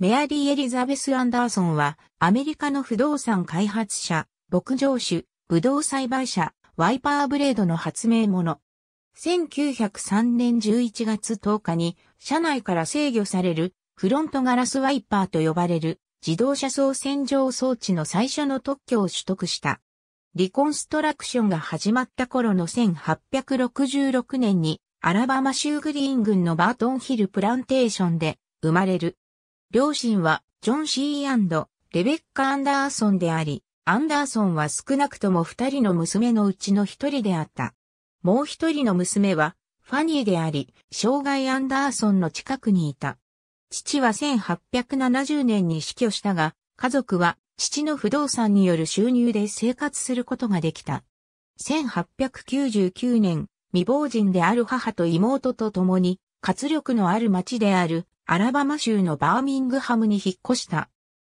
メアリー・エリザベス・アンダーソンは、アメリカの不動産開発者、牧場主、ブドウ栽培者、ワイパーブレードの発明者。1903年11月10日に、車内から制御される、フロントガラスワイパーと呼ばれる、自動車操洗浄装置の最初の特許を取得した。リコンストラクションが始まった頃の1866年に、アラバマ州グリーン郡のバートンヒルプランテーションで、生まれる。両親はジョン・シーレベッカ・アンダーソンであり、アンダーソンは少なくとも二人の娘のうちの一人であった。もう一人の娘は、ファニーであり、生涯アンダーソンの近くにいた。父は1870年に死去したが、家族は父の不動産による収入で生活することができた。1899年、未亡人である母と妹と共に、活力のある町であるアラバマ州のバーミングハムに引っ越した。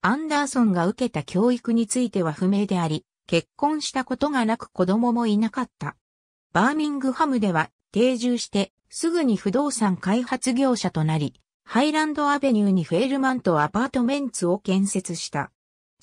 アンダーソンが受けた教育については不明であり、結婚したことがなく子供もいなかった。バーミングハムでは定住してすぐに不動産開発業者となり、ハイランドアベニューにフェールマントアパートメンツを建設した。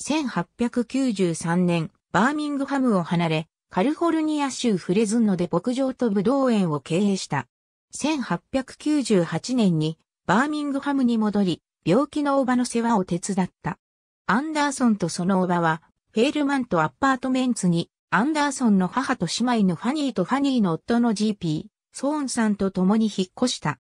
1893年、バーミングハムを離れ、カルフォルニア州フレズンノで牧場と武道園を経営した。1898年にバーミングハムに戻り、病気のおばの世話を手伝った。アンダーソンとそのおばは、フェールマンとアパートメンツに、アンダーソンの母と姉妹のファニーとファニーの夫の GP、ソーンさんと共に引っ越した。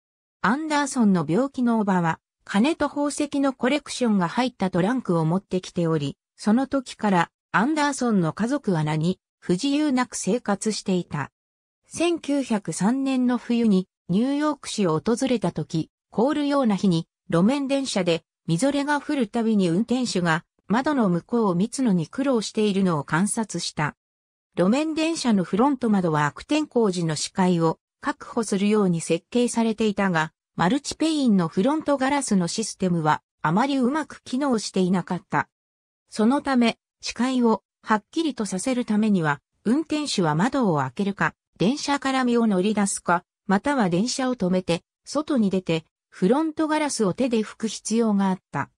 アンダーソンの病気のおばは、金と宝石のコレクションが入ったトランクを持ってきており、その時からアンダーソンの家族は何、不自由なく生活していた。1903年の冬にニューヨーク市を訪れた時、凍るような日に、路面電車で、みぞれが降るたびに運転手が、窓の向こうを見つのに苦労しているのを観察した。路面電車のフロント窓は悪天候時の視界を確保するように設計されていたが、マルチペインのフロントガラスのシステムはあまりうまく機能していなかった。そのため、視界をはっきりとさせるためには、運転手は窓を開けるか、電車から身を乗り出すか、または電車を止めて、外に出て、フロントガラスを手で拭く必要があった。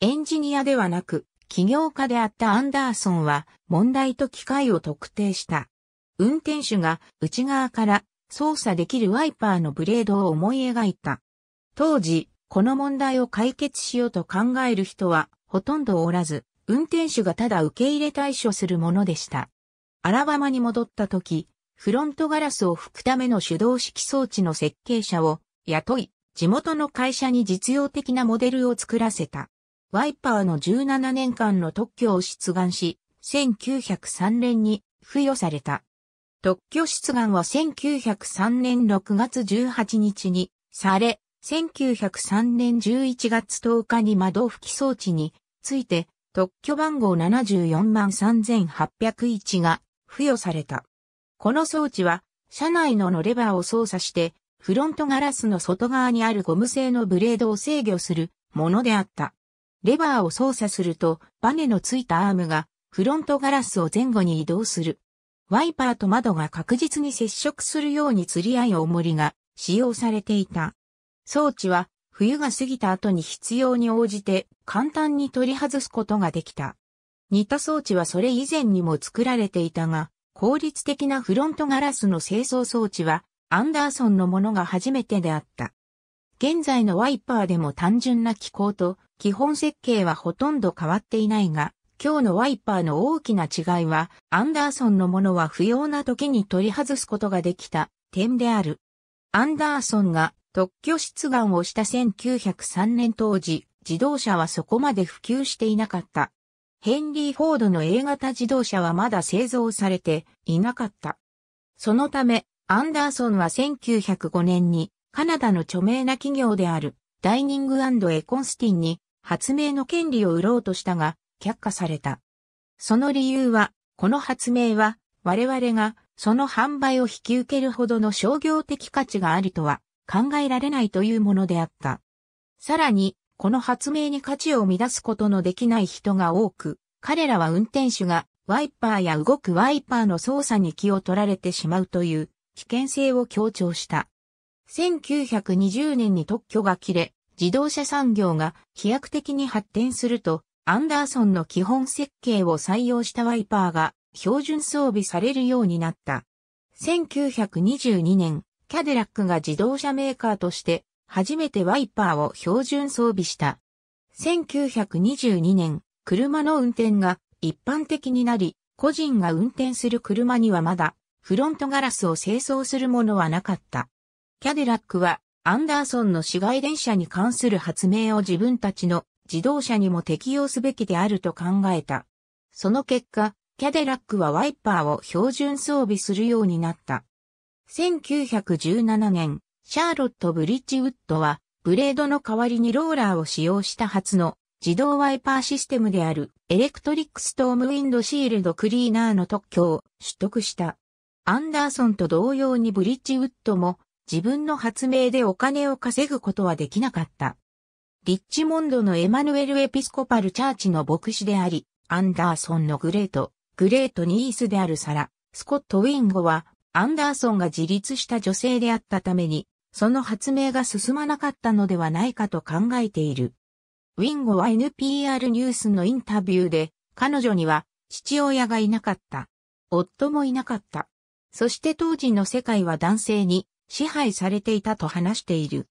エンジニアではなく、起業家であったアンダーソンは問題と機械を特定した。運転手が内側から操作できるワイパーのブレードを思い描いた。当時、この問題を解決しようと考える人はほとんどおらず、運転手がただ受け入れ対処するものでした。アラバマに戻った時、フロントガラスを拭くための手動式装置の設計者を雇い、地元の会社に実用的なモデルを作らせた。ワイパーの17年間の特許を出願し、1903年に付与された。特許出願は1903年6月18日にされ、1903年11月10日に窓拭き装置について特許番号74万3801が付与された。この装置は車内ののレバーを操作してフロントガラスの外側にあるゴム製のブレードを制御するものであった。レバーを操作すると、バネのついたアームがフロントガラスを前後に移動する。ワイパーと窓が確実に接触するように釣り合い重りが使用されていた。装置は冬が過ぎた後に必要に応じて簡単に取り外すことができた。似た装置はそれ以前にも作られていたが、効率的なフロントガラスの清掃装置はアンダーソンのものが初めてであった。現在のワイパーでも単純な機構と基本設計はほとんど変わっていないが、今日のワイパーの大きな違いは、アンダーソンのものは不要な時に取り外すことができた点である。アンダーソンが特許出願をした1903年当時、自動車はそこまで普及していなかった。ヘンリー・フォードの A 型自動車はまだ製造されていなかった。そのため、アンダーソンは1905年にカナダの著名な企業であるダイニングエコンスティンに発明の権利を売ろうとしたが却下された。その理由は、この発明は我々がその販売を引き受けるほどの商業的価値があるとは考えられないというものであった。さらに、この発明に価値を生み出すことのできない人が多く、彼らは運転手がワイパーや動くワイパーの操作に気を取られてしまうという危険性を強調した。1920年に特許が切れ、自動車産業が飛躍的に発展すると、アンダーソンの基本設計を採用したワイパーが標準装備されるようになった。1922年、キャデラックが自動車メーカーとして初めてワイパーを標準装備した。1922年、車の運転が一般的になり、個人が運転する車にはまだフロントガラスを清掃するものはなかった。キャデラックは、アンダーソンの市街電車に関する発明を自分たちの自動車にも適用すべきであると考えた。その結果、キャデラックはワイパーを標準装備するようになった。1917年、シャーロット・ブリッジウッドは、ブレードの代わりにローラーを使用した初の自動ワイパーシステムであるエレクトリックストームウィンドシールドクリーナーの特許を取得した。アンダーソンと同様にブリッジウッドも自分の発明でお金を稼ぐことはできなかった。リッチモンドのエマヌエル・エピスコパル・チャーチの牧師であり、アンダーソンのグレート、グレートニースであるサラ、スコット・ウィンゴは、アンダーソンが自立した女性であったために、その発明が進まなかったのではないかと考えている。ウィンゴは NPR ニュースのインタビューで、彼女には父親がいなかった。夫もいなかった。そして当時の世界は男性に支配されていたと話している。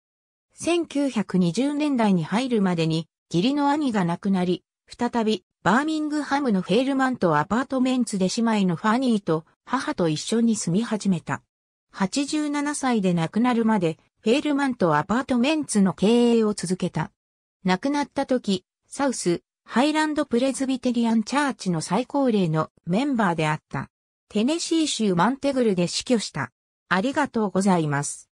1920年代に入るまでに義理の兄が亡くなり、再びバーミングハムのフェールマントアパートメンツで姉妹のファニーと母と一緒に住み始めた。87歳で亡くなるまでフェールマントアパートメンツの経営を続けた。亡くなった時、サウス、ハイランドプレズビテリアンチャーチの最高齢のメンバーであった。テネシー州マンテグルで死去した。ありがとうございます。